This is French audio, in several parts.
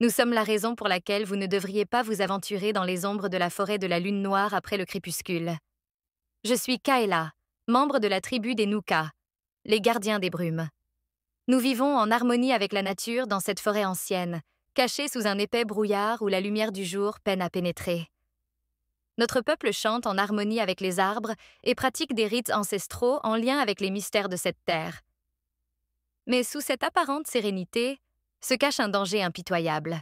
Nous sommes la raison pour laquelle vous ne devriez pas vous aventurer dans les ombres de la forêt de la lune noire après le crépuscule. Je suis Kaela, membre de la tribu des Nuka, les gardiens des brumes. Nous vivons en harmonie avec la nature dans cette forêt ancienne, cachée sous un épais brouillard où la lumière du jour peine à pénétrer. Notre peuple chante en harmonie avec les arbres et pratique des rites ancestraux en lien avec les mystères de cette terre. Mais sous cette apparente sérénité, se cache un danger impitoyable.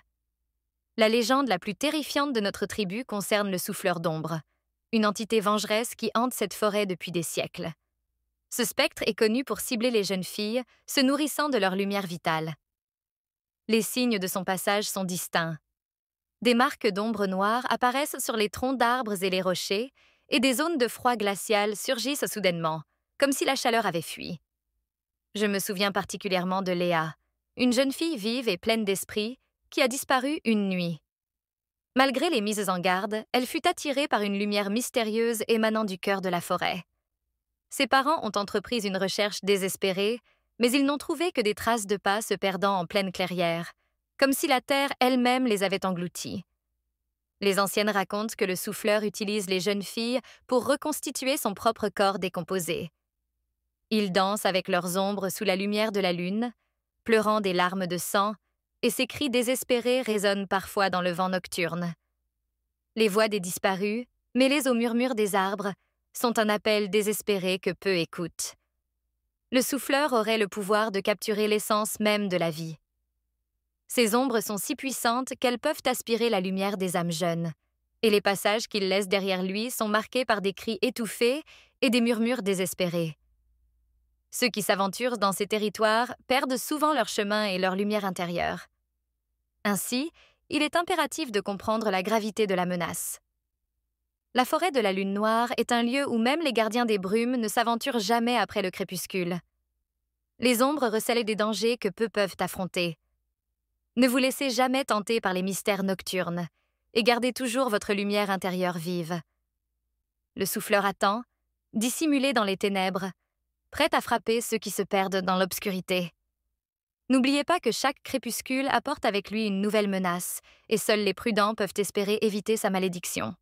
La légende la plus terrifiante de notre tribu concerne le souffleur d'ombre, une entité vengeresse qui hante cette forêt depuis des siècles. Ce spectre est connu pour cibler les jeunes filles, se nourrissant de leur lumière vitale. Les signes de son passage sont distincts. Des marques d'ombre noire apparaissent sur les troncs d'arbres et les rochers, et des zones de froid glacial surgissent soudainement, comme si la chaleur avait fui. Je me souviens particulièrement de Léa, une jeune fille vive et pleine d'esprit qui a disparu une nuit. Malgré les mises en garde, elle fut attirée par une lumière mystérieuse émanant du cœur de la forêt. Ses parents ont entrepris une recherche désespérée, mais ils n'ont trouvé que des traces de pas se perdant en pleine clairière, comme si la terre elle-même les avait engloutis. Les anciennes racontent que le souffleur utilise les jeunes filles pour reconstituer son propre corps décomposé. Ils dansent avec leurs ombres sous la lumière de la lune, pleurant des larmes de sang, et ses cris désespérés résonnent parfois dans le vent nocturne. Les voix des disparus, mêlées au murmure des arbres, sont un appel désespéré que peu écoutent. Le souffleur aurait le pouvoir de capturer l'essence même de la vie. Ses ombres sont si puissantes qu'elles peuvent aspirer la lumière des âmes jeunes, et les passages qu'il laisse derrière lui sont marqués par des cris étouffés et des murmures désespérés. Ceux qui s'aventurent dans ces territoires perdent souvent leur chemin et leur lumière intérieure. Ainsi, il est impératif de comprendre la gravité de la menace. La forêt de la Lune Noire est un lieu où même les gardiens des brumes ne s'aventurent jamais après le crépuscule. Les ombres recèlent des dangers que peu peuvent affronter. Ne vous laissez jamais tenter par les mystères nocturnes, et gardez toujours votre lumière intérieure vive. Le souffleur attend, dissimulé dans les ténèbres, prête à frapper ceux qui se perdent dans l'obscurité. N'oubliez pas que chaque crépuscule apporte avec lui une nouvelle menace, et seuls les prudents peuvent espérer éviter sa malédiction.